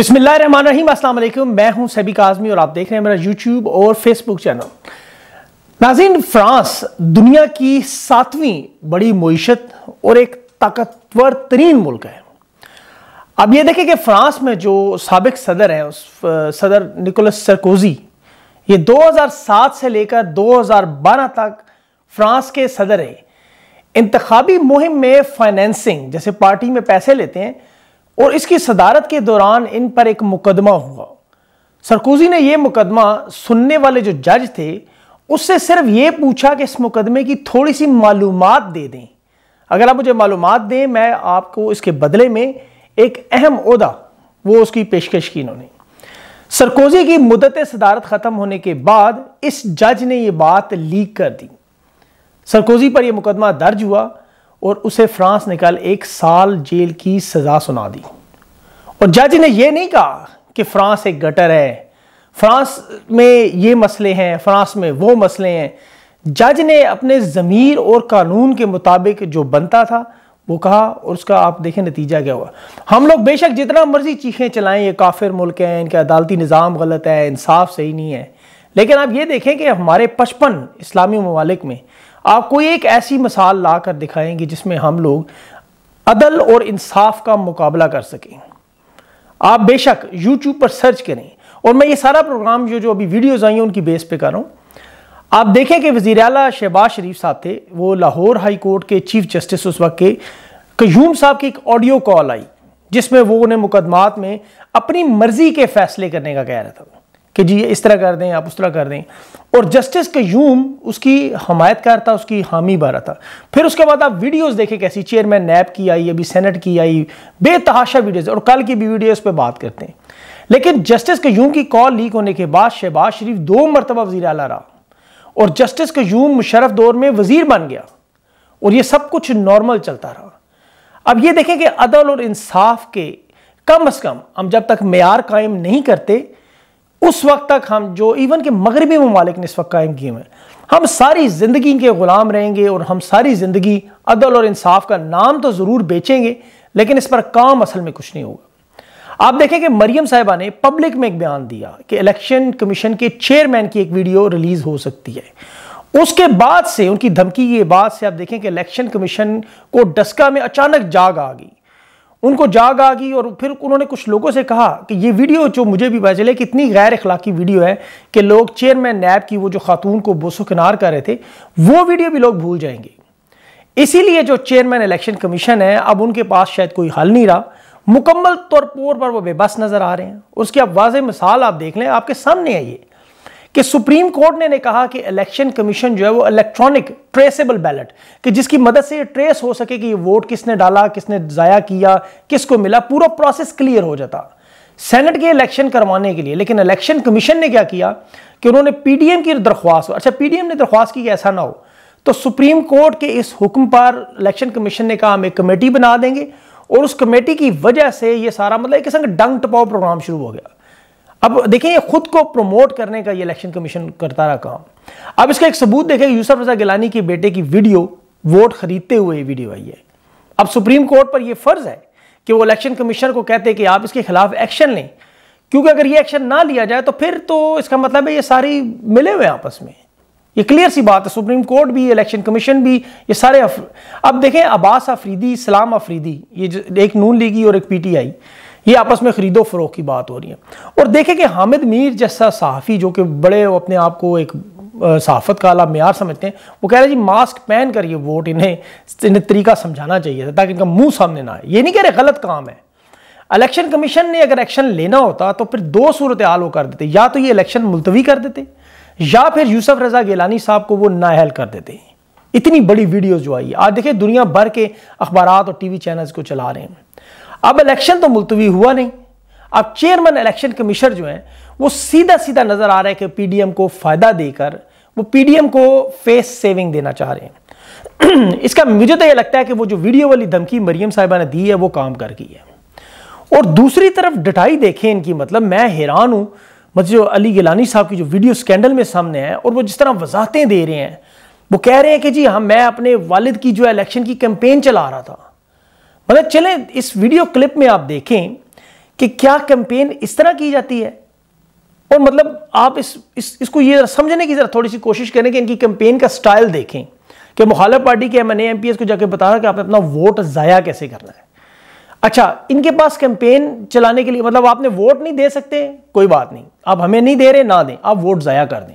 अस्सलाम अल्लाम मैं हूं सैबिक आज़मी और आप देख रहे हैं मेरा यूट्यूब और फेसबुक चैनल नाजीन फ्रांस दुनिया की सातवीं बड़ी मीशत और एक ताकतवर तरीन मुल्क है अब ये देखें कि फ्रांस में जो सबक सदर हैं उस सदर निकोलस सरकोजी ये 2007 से लेकर 2012 तक फ्रांस के सदर है इंतबी मुहिम में फाइनेंसिंग जैसे पार्टी में पैसे लेते हैं और इसकी सदारत के दौरान इन पर एक मुकदमा हुआ सरकोजी ने यह मुकदमा सुनने वाले जो जज थे उससे सिर्फ ये पूछा कि इस मुकदमे की थोड़ी सी मालूम दे दें अगर आप मुझे मालूम दें मैं आपको इसके बदले में एक अहम अहदा वो उसकी पेशकश की इन्होंने सरकोजी की मुदत सदारत ख़त्म होने के बाद इस जज ने यह बात लीक कर दी सरकोजी पर यह मुकदमा दर्ज हुआ और उसे फ्रांस निकाल एक साल जेल की सज़ा सुना दी और जज ने यह नहीं कहा कि फ्रांस एक गटर है फ्रांस में ये मसले हैं फ्रांस में वो मसले हैं जज ने अपने ज़मीर और कानून के मुताबिक जो बनता था वो कहा और उसका आप देखें नतीजा क्या हुआ हम लोग बेशक जितना मर्जी चीखें चलाएं ये काफिर मुल्क हैं इनका अदालती निज़ाम गलत है इंसाफ सही नहीं है लेकिन आप ये देखें कि हमारे पचपन इस्लामी ममालिक में आपको एक ऐसी मिसाल ला कर दिखाएंगे जिसमें हम लोग अदल और इंसाफ का मुकाबला कर सकें आप बेशक यूट्यूब पर सर्च करें और मैं ये सारा प्रोग्राम जो जो अभी वीडियोज़ आई हैं उनकी बेस पे कर रहा हूँ आप देखें कि वज़ी अला शहबाज शरीफ साहब थे वो लाहौर हाई कोर्ट के चीफ जस्टिस उस वक्त के कयूम साहब की एक ऑडियो कॉल आई जिसमें वो उन्हें मुकदमात में अपनी मर्जी के फैसले करने का कह रहा था कि जी ये इस तरह कर दें आप उस तरह कर दें और जस्टिस क्यूम उसकी हमायतकार था उसकी हामी बारा था फिर उसके बाद आप वीडियोस देखें कैसी चेयरमैन नैब की आई अभी सेनेट की आई बेतहाशा वीडियोस और कल की भी वीडियोस पे बात करते हैं लेकिन जस्टिस क्यूम की कॉल लीक होने के बाद शहबाज शरीफ दो मरतबा वजी अला रहा और जस्टिस क्यूम मुशरफ दौर में वजीर बन गया और ये सब कुछ नॉर्मल चलता रहा अब ये देखें कि अदल और इंसाफ के कम अज़ कम हम जब तक मैार कायम नहीं करते उस वक्त तक हम जो इवन के मगरबी ममालिक ने इस वक्त कायम किए हुए हैं हम सारी ज़िंदगी के ग़ुलाम रहेंगे और हम सारी ज़िंदगी अदल और इंसाफ का नाम तो ज़रूर बेचेंगे लेकिन इस पर काम असल में कुछ नहीं होगा आप देखें कि मरियम साहिबा ने पब्लिक में एक बयान दिया कि इलेक्शन कमीशन के चेयरमैन की एक वीडियो रिलीज़ हो सकती है उसके बाद से उनकी धमकी ये बाद से आप देखें कि इलेक्शन कमीशन को डस्का में अचानक जाग आ गई उनको जाग आ गई और फिर उन्होंने कुछ लोगों से कहा कि ये वीडियो जो मुझे भी पता चले कि इतनी गैर अखलाकी वीडियो है कि लोग चेयरमैन नैब की वो जो खातून को बोसो किनार कर रहे थे वो वीडियो भी लोग भूल जाएंगे इसीलिए जो चेयरमैन इलेक्शन कमीशन है अब उनके पास शायद कोई हल नहीं रहा मुकम्मल तौर पर वो बेबस नज़र आ रहे हैं उसकी अब वाज मिसाल आप देख लें आपके सामने आइए कि सुप्रीम कोर्ट ने, ने कहा कि इलेक्शन कमीशन जो है वो इलेक्ट्रॉनिक ट्रेसेबल बैलेट कि जिसकी मदद से ये ट्रेस हो सके कि ये वोट किसने डाला किसने ज़ाया किया किसको मिला पूरा प्रोसेस क्लियर हो जाता सेनेट के इलेक्शन करवाने के लिए लेकिन इलेक्शन कमीशन ने क्या किया कि उन्होंने पीडीएम की दरख्वास्त अच्छा पीडीएम ने दरख्वास्त की कि ऐसा ना हो तो सुप्रीम कोर्ट के इस हुक्म पर इलेक्शन कमीशन ने कहा हम एक कमेटी बना देंगे और उस कमेटी की वजह से ये सारा मतलब एक किस्म का डंग टपाओ प्रोग्राम शुरू हो गया अब देखिए ये खुद को प्रमोट करने का ये इलेक्शन कमीशन करता रहा काम अब इसका एक सबूत देखें यूसुफ रजा गिलानी के बेटे की वीडियो वोट खरीदते हुए वीडियो आई है अब सुप्रीम कोर्ट पर यह फर्ज है कि वो इलेक्शन कमीशन को कहते हैं कि आप इसके खिलाफ एक्शन लें क्योंकि अगर ये एक्शन ना लिया जाए तो फिर तो इसका मतलब है ये सारी मिले हुए आपस में ये क्लियर सी बात है सुप्रीम कोर्ट भी इलेक्शन कमीशन भी ये सारे अफ... अब देखें अब्बास अफरीदी इस्लाम अफरीदी ये एक नून लीगी और एक पीटीआई ये आपस में ख़रीदो फरोख की बात हो रही है और देखें कि हामिद मीर जैसा सहाफ़ी जो कि बड़े अपने आप को एक सहाफ़त का आला मैार समझते हैं वो कह रहे हैं जी मास्क पहन कर ये वोट इन्हें इन्हें तरीका समझाना चाहिए था ताकि इनका मुंह सामने ना आए ये नहीं कह रहे गलत काम है इलेक्शन कमीशन ने अगर एक्शन लेना होता तो फिर दो सूरत हाल वो कर देते या तो ये इलेक्शन मुलतवी कर देते या फिर यूसफ रजा गिलानी साहब को वो नाहल कर देते इतनी बड़ी वीडियो जो आई आज देखिए दुनिया भर के अखबार और टी वी चैनल्स को चला रहे हैं अब इलेक्शन तो मुलतवी हुआ नहीं अब चेयरमैन इलेक्शन कमीशन जो है वो सीधा सीधा नजर आ रहा है कि पीडीएम को फायदा देकर वो पीडीएम को फेस सेविंग देना चाह रहे हैं इसका मुझे तो ये लगता है कि वो जो वीडियो वाली धमकी मरियम साहिबा ने दी है वो काम कर गई है और दूसरी तरफ डटाई देखें इनकी मतलब मैं हैरान हूं मतलब जो अली गिलानी साहब की जो वीडियो स्कैंडल में सामने है और वो जिस तरह वजाहतें दे रहे हैं वो कह रहे हैं कि जी हम हाँ, मैं अपने वालिद की जो इलेक्शन की कैंपेन चला रहा था मतलब चले इस वीडियो क्लिप में आप देखें कि क्या कैंपेन इस तरह की जाती है और मतलब आप इस, इस इसको ये समझने की जरा थोड़ी सी कोशिश करें कि इनकी कैंपेन का स्टाइल देखें कि मुखालफ पार्टी के M N M P S को जाकर बताना कि आपने अपना वोट ज़ाया कैसे करना है अच्छा इनके पास कैंपेन चलाने के लिए मतलब आपने वोट नहीं दे सकते कोई बात नहीं आप हमें नहीं दे रहे ना दें आप वोट ज़ाया कर दें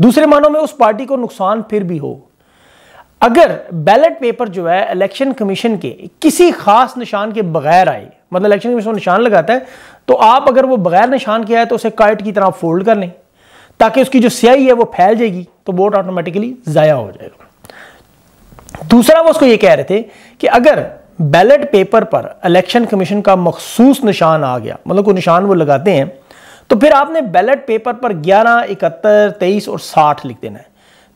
दूसरे मानों में उस पार्टी को नुकसान फिर भी हो अगर बैलेट पेपर जो है इलेक्शन कमीशन के किसी खास निशान के बगैर आए मतलब इलेक्शन कमीशन निशान लगाता है तो आप अगर वो बगैर निशान के आए तो उसे काइट की तरह फोल्ड कर लें ताकि उसकी जो स्याही है वो फैल जाएगी तो वोट ऑटोमेटिकली ज़ाया हो जाएगा दूसरा वो उसको ये कह रहे थे कि अगर बैलेट पेपर पर इलेक्शन कमीशन का मखसूस निशान आ गया मतलब कोई निशान वो लगाते हैं तो फिर आपने बैलेट पेपर पर ग्यारह इकहत्तर तेईस और साठ लिख देना है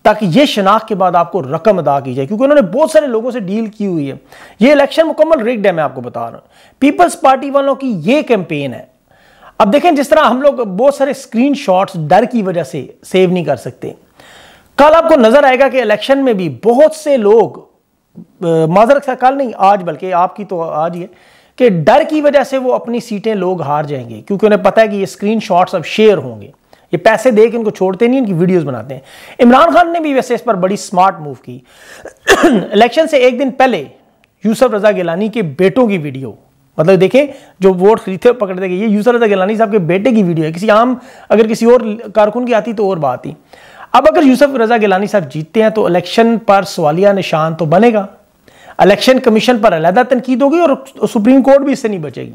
ताकि ये शनाख्त के बाद आपको रकम अदा की जाए क्योंकि उन्होंने बहुत सारे लोगों से डील की हुई है ये इलेक्शन मुकम्मल रिग्ड है मैं आपको बता रहा हूँ पीपल्स पार्टी वालों की ये कैंपेन है अब देखें जिस तरह हम लोग बहुत सारे स्क्रीन डर की वजह से सेव नहीं कर सकते कल आपको नजर आएगा कि इलेक्शन में भी बहुत से लोग माजर अक्सर कल नहीं आज बल्कि आपकी तो आज ही है कि डर की वजह से वो अपनी सीटें लोग हार जाएंगे क्योंकि उन्हें पता है कि ये स्क्रीनशॉट्स अब शेयर होंगे ये पैसे दे के इनको छोड़ते नहीं इनकी वीडियोस बनाते हैं इमरान खान ने भी वैसे इस पर बड़ी स्मार्ट मूव की इलेक्शन से एक दिन पहले यूसुफ रजा गिलानी के बेटों की वीडियो मतलब देखें जो वोट खरीदते पकड़ते गए ये यूसफ रजा गिलानी साहब के बेटे की वीडियो है किसी आम अगर किसी और कारकुन की आती तो और बात ही अब अगर यूसफ रजा गिलानी साहब जीतते हैं तो इलेक्शन पर सवालिया निशान तो बनेगा इलेक्शन कमीशन पर अलहदा तनकीद होगी और सुप्रीम कोर्ट भी इससे नहीं बचेगी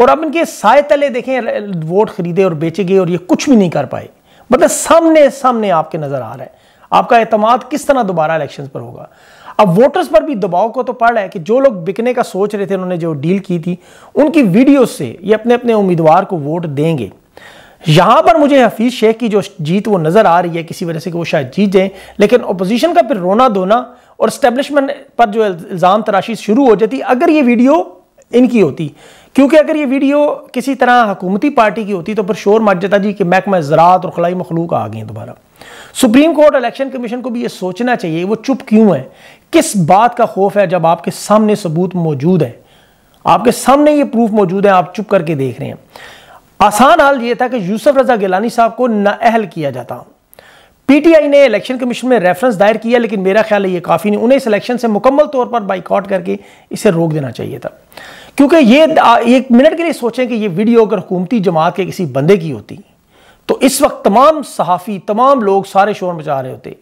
और अब इनके साय तले देखें वोट खरीदे और बेचे गए और ये कुछ भी नहीं कर पाए मतलब सामने सामने आपके नज़र आ रहा है आपका एतम किस तरह दोबारा इलेक्शन पर होगा अब वोटर्स पर भी दबाव को तो पड़ रहा है कि जो लोग बिकने का सोच रहे थे उन्होंने जो डील की थी उनकी वीडियो से ये अपने अपने उम्मीदवार को वोट देंगे यहां पर मुझे हफीज शेख की जो जीत वो नजर आ रही है किसी वजह से कि वो शायद जीत जाए लेकिन अपोजिशन का फिर रोना धोना और स्टेब्लिशमेंट पर जो इल्ज़ाम तराशी शुरू हो जाती अगर ये वीडियो इनकी होती क्योंकि अगर ये वीडियो किसी तरह हकूमती पार्टी की होती तो फिर शोर मच जाता जी कि महकमा ज़रात और खलाई मखलूक आ गई हैं दोबारा सुप्रीम कोर्ट इलेक्शन कमीशन को भी ये सोचना चाहिए वो चुप क्यों है किस बात का खौफ है जब आपके सामने सबूत मौजूद है आपके सामने ये प्रूफ मौजूद है आप चुप करके देख रहे हैं आसान हाल ये था कि यूसुफ रजा गिलानी साहब को नाअहल किया जाता पीटीआई ने इलेक्शन कमीशन में रेफरेंस दायर किया लेकिन मेरा ख्याल है ये काफ़ी नहीं उन्हें इस इलेक्शन से मुकम्मल तौर पर बाइकआउट करके इसे रोक देना चाहिए था क्योंकि ये एक मिनट के लिए सोचें कि ये वीडियो अगर हुकूमती जमात के किसी बंदे की होती तो इस वक्त तमाम सहाफ़ी तमाम लोग सारे शोर मचा रहे होते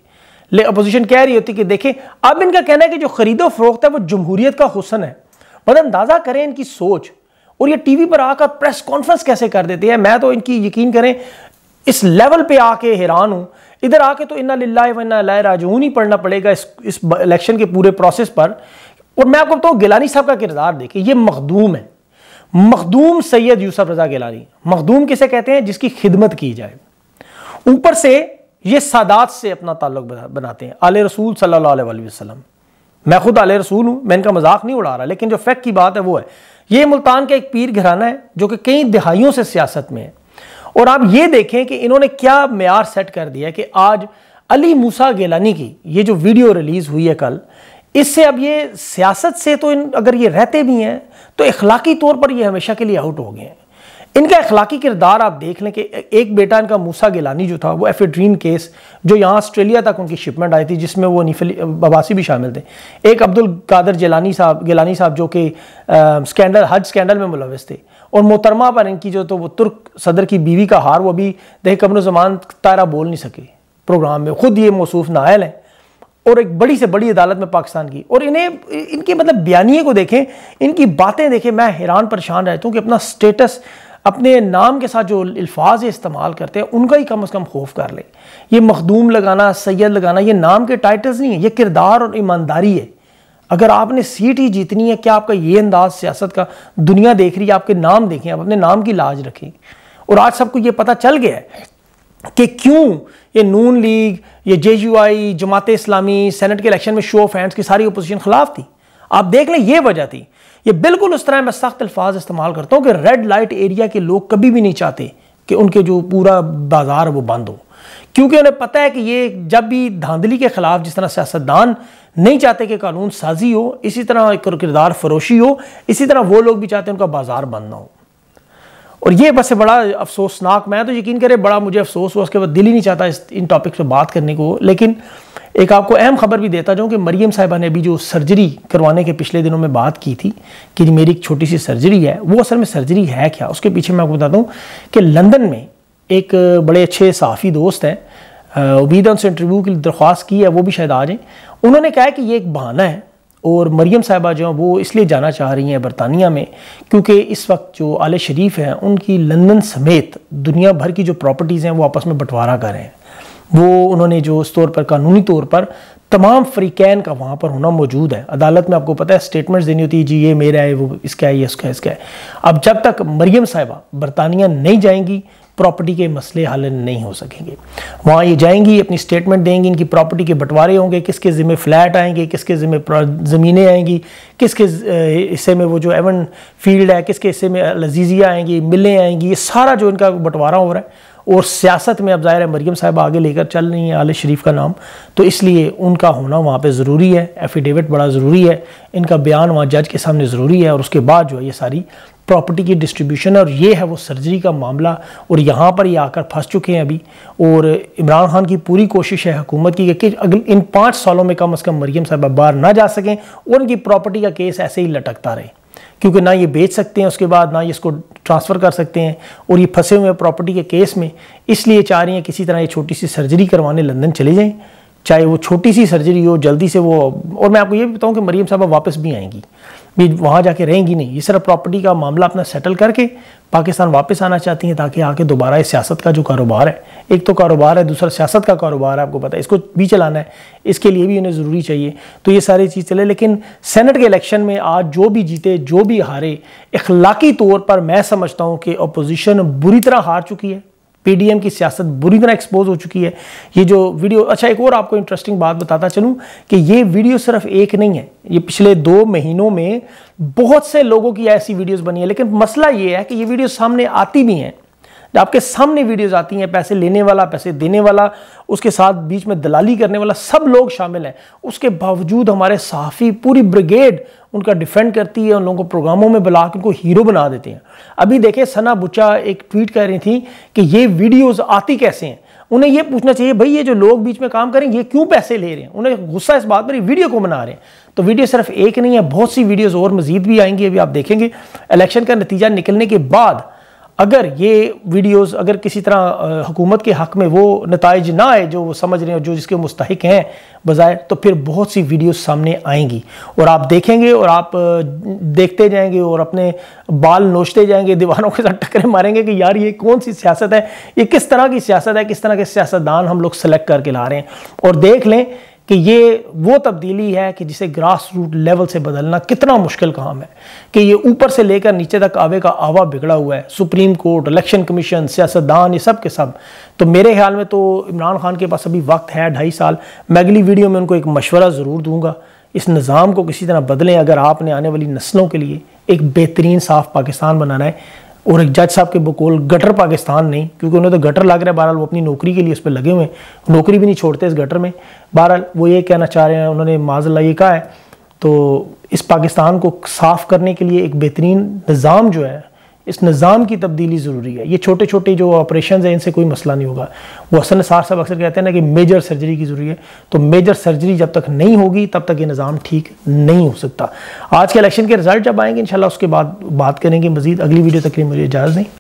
ले अपोजिशन कह रही होती कि देखें अब इनका कहना है कि जो खरीदो फरोख्त है वो जमहूरीत का हुसन है मतलब अंदाज़ा करें इनकी सोच और ये टी वी पर आकर प्रेस कॉन्फ्रेंस कैसे कर देते हैं मैं तो इनकी यकीन करें इस लेवल पे आके हैरान हूँ इधर आके तो इन्ना लाला इन्ना लाए राजू ही पढ़ना पड़ेगा इस इस इलेक्शन के पूरे प्रोसेस पर और मैं आपको बताऊँ गिलानी साहब का किरदार देखिए ये मखदूम है मखदूम सैयद यूसफ रजा गिलानी मखदूम किसे कहते हैं जिसकी खिदमत की जाए ऊपर से ये सादात से अपना ताल्लुक बनाते हैं आले रसूल सल्ला वसलम मैं खुद आले रसूल हूँ मैं इनका मजाक नहीं उड़ा रहा लेकिन जो फैक्ट की बात है वो है ये मुल्तान का एक पीर घराना है जो कि कई दिहाइयों से सियासत में है और आप ये देखें कि इन्होंने क्या मैार सेट कर दिया कि आज अली मूसा गेलानी की ये जो वीडियो रिलीज़ हुई है कल इससे अब ये सियासत से तो इन अगर ये रहते भी हैं तो इखलाकी तौर पर ये हमेशा के लिए आउट हो गए हैं इनका अखलाकी किरदार आप देख लें कि एक बेटा इनका मूसा गिलानी जो था वो एफेड्रीन केस जो यहाँ ऑस्ट्रेलिया तक उनकी शिपमेंट आई थी जिसमें वो निफल बबासी भी शामिल थे एक अब्दुल कादर जेलानी साहब गिलानी साहब जो कि स्कैंडल हज स्कैंडल में मुलविस थे और मोहतरमा पर इनकी जो तो वो तुर्क सदर की बीवी का हार वो अभी दह कमर जमान तारा बोल नहीं सके प्रोग्राम में ख़ुद ये मौसू नायल हैं और एक बड़ी से बड़ी अदालत में पाकिस्तान की और इन्हें इनके मतलब बयानिए को देखें इनकी बातें देखें मैं हैरान परेशान रहता हूँ कि अपना स्टेटस अपने नाम के साथ जो अल्फाज इस्तेमाल करते हैं उनका ही कम अज़ कम खौफ कर ले ये मखदूम लगाना सैयद लगाना ये नाम के टाइटल्स नहीं है ये किरदार और ईमानदारी है अगर आपने सीट ही जीतनी है क्या आपका ये अंदाज सियासत का दुनिया देख रही है आपके नाम देखें आप अपने नाम की लाज रखें और आज सबको ये पता चल गया है कि क्यों ये नून लीग ये J U I Jamaat Islami senate के इलेक्शन में शो ऑफ हैंड्स की सारी अपोजिशन खिलाफ थी आप देख लें ये वजह थी ये बिल्कुल उस तरह मैं सख्त अल्फाज इस्तेमाल करता हूँ कि रेड लाइट एरिया के लोग कभी भी नहीं चाहते कि उनके जो पूरा बाजार वो बंद हो क्योंकि उन्हें पता है कि ये जब भी धांधली के खिलाफ जिस तरह सियासतदान नहीं चाहते कि कानून साजी हो इसी तरह किरदार फरोशी हो इसी तरह वो लोग भी चाहते हैं उनका बाजार बंद ना हो और ये बस बड़ा अफसोसनाक मैं तो यकीन करें बड़ा मुझे अफसोस हुआ उसके बाद दिल ही नहीं चाहता इस इन टॉपिक्स पर बात करने को लेकिन एक आपको अहम खबर भी देता जाऊँ कि मरीम साहिबा ने अभी जो सर्जरी करवाने के पिछले दिनों में बात की थी कि मेरी एक छोटी सी सर्जरी है वो असल में सर्जरी है क्या उसके पीछे मैं आपको बताता हूँ कि लंदन में एक बड़े अच्छे साफ़ी दोस्त हैं उबीदा उनसे इंटरव्यू की दरख्वास्त की है वो भी शायद आ जाएँ उन्होंने कहा है कि ये एक बहाना है और मरीम साहबा जो हैं वो इसलिए जाना चाह रही हैं बरतानिया में क्योंकि इस वक्त जो आल शरीफ हैं उनकी लंदन समेत दुनिया भर की जो प्रॉपर्टीज़ हैं वो आपस में बंटवारा कर रहे हैं वो उन्होंने जो इस तौर पर कानूनी तौर पर तमाम फ्रीकैन का वहाँ पर होना मौजूद है अदालत में आपको पता है स्टेटमेंट्स देनी होती है जी ये मेरा है वो इसका है ये इसका है इसका है अब जब तक मरियम साहिबा बरतानिया नहीं जाएंगी प्रॉपर्टी के मसले हल नहीं हो सकेंगे वहाँ ये जाएंगी अपनी स्टेटमेंट देंगी इनकी प्रॉपर्टी के बंटवारे होंगे किसके ज़िम्मे फ्लैट आएंगे किसके ज़िम्मे ज़मीनें आएंगी किसके हिस्से में वो जो एवन फील्ड है किसके हिस्से में लजीजिया आएंगी मिलें आएंगी ये सारा जो इनका बंटवारा हो रहा है और सियासत में अब ज़ाहिर है मरियम साहब आगे लेकर चल रही हैं आल शरीफ का नाम तो इसलिए उनका होना वहाँ पर ज़रूरी है एफिडेविट बड़ा ज़रूरी है इनका बयान वहाँ जज के सामने ज़रूरी है और उसके बाद जो है ये सारी प्रॉपर्टी की डिस्ट्रीब्यूशन और ये है वो सर्जरी का मामला और यहाँ पर ये आकर फंस चुके हैं अभी और इमरान खान की पूरी कोशिश है हुकूमत की कि अगले इन पाँच सालों में कम अज़ कम मरीम साहबा बाहर ना जा सकें और उनकी प्रॉपर्टी का केस ऐसे ही लटकता रहे क्योंकि ना ये बेच सकते हैं उसके बाद ना ये इसको ट्रांसफ़र कर सकते हैं और ये फंसे हुए प्रॉपर्टी के केस में इसलिए चाह रही हैं किसी तरह ये छोटी सी सर्जरी करवाने लंदन चले जाएँ चाहे वो छोटी सी सर्जरी हो जल्दी से वो और मैं आपको ये भी बताऊँ कि मरीम साहबा वापस भी आएंगी भी वहाँ जाके रहेंगी नहीं ये सिर्फ प्रॉपर्टी का मामला अपना सेटल करके पाकिस्तान वापस आना चाहती हैं ताकि आके दोबारा इस सियासत का जो कारोबार है एक तो कारोबार है दूसरा सियासत का कारोबार है आपको पता है इसको भी चलाना है इसके लिए भी उन्हें ज़रूरी चाहिए तो ये सारी चीज़ चले लेकिन सेनेट के इलेक्शन में आज जो भी जीते जो भी हारे इखलाकी तौर पर मैं समझता हूँ कि अपोजिशन बुरी तरह हार चुकी है पीडीएम की सियासत बुरी तरह एक्सपोज हो चुकी है ये जो वीडियो अच्छा एक और आपको इंटरेस्टिंग बात बताता चलूं कि ये वीडियो सिर्फ एक नहीं है ये पिछले दो महीनों में बहुत से लोगों की ऐसी वीडियोस बनी है लेकिन मसला ये है कि ये वीडियो सामने आती भी हैं जो आपके सामने वीडियोज़ आती हैं पैसे लेने वाला पैसे देने वाला उसके साथ बीच में दलाली करने वाला सब लोग शामिल हैं उसके बावजूद हमारे सहाफ़ी पूरी ब्रिगेड उनका डिफेंड करती है उन लोगों को प्रोग्रामों में बुला के उनको हीरो बना देते हैं अभी देखें सना बुचा एक ट्वीट कर रही थी कि ये वीडियोज़ आती कैसे हैं उन्हें ये पूछना चाहिए भाई ये जो लोग बीच में काम करें ये क्यों पैसे ले रहे हैं उन्हें गुस्सा इस बात पर वीडियो को बना रहे हैं तो वीडियो सिर्फ एक नहीं है बहुत सी वीडियोज़ और मजीद भी आएंगी अभी आप देखेंगे इलेक्शन का नतीजा निकलने के बाद अगर ये वीडियोस अगर किसी तरह हुकूमत के हक में वो नतज ना आए जो वो समझ रहे हैं जो जिसके मुस्तक हैं बज़ाय तो फिर बहुत सी वीडियोस सामने आएंगी और आप देखेंगे और आप देखते जाएंगे और अपने बाल नोचते जाएंगे दीवारों के साथ टकरे मारेंगे कि यार ये कौन सी सियासत है ये किस तरह की सियासत है किस तरह के सियासतदान हम लोग सेलेक्ट करके ला रहे हैं और देख लें कि ये वो तब्दीली है कि जिसे ग्रास रूट लेवल से बदलना कितना मुश्किल काम है कि ये ऊपर से लेकर नीचे तक आवे का आवा बिगड़ा हुआ है सुप्रीम कोर्ट इलेक्शन कमीशन सियासतदान ये सब के सब तो मेरे ख्याल में तो इमरान खान के पास अभी वक्त है ढाई साल मैं अगली वीडियो में उनको एक मशवरा ज़रूर दूंगा इस निज़ाम को किसी तरह बदलें अगर आपने आने वाली नस्लों के लिए एक बेहतरीन साफ पाकिस्तान बनाना है और एक जज साहब के बकोल गटर पाकिस्तान नहीं क्योंकि उन्हें तो गटर लग रहा है बहरहाल वो अपनी नौकरी के लिए उस पर लगे हुए हैं नौकरी भी नहीं छोड़ते इस गटर में बहरहाल वो ये कहना चाह रहे हैं उन्होंने माजल्ला ये कहा है तो इस पाकिस्तान को साफ करने के लिए एक बेहतरीन निज़ाम जो है इस निज़ाम की तब्दीली ज़रूरी है ये छोटे छोटे जो ऑपरेशन हैं इनसे कोई मसला नहीं होगा वो हसन सार साहब अक्सर कहते हैं ना कि मेजर सर्जरी की ज़रूरी है तो मेजर सर्जरी जब तक नहीं होगी तब तक ये निज़ाम ठीक नहीं हो सकता आज के इलेक्शन के रिजल्ट जब आएंगे इन उसके बाद बात करेंगे मजीद अगली वीडियो तक मुझे इजाज़त नहीं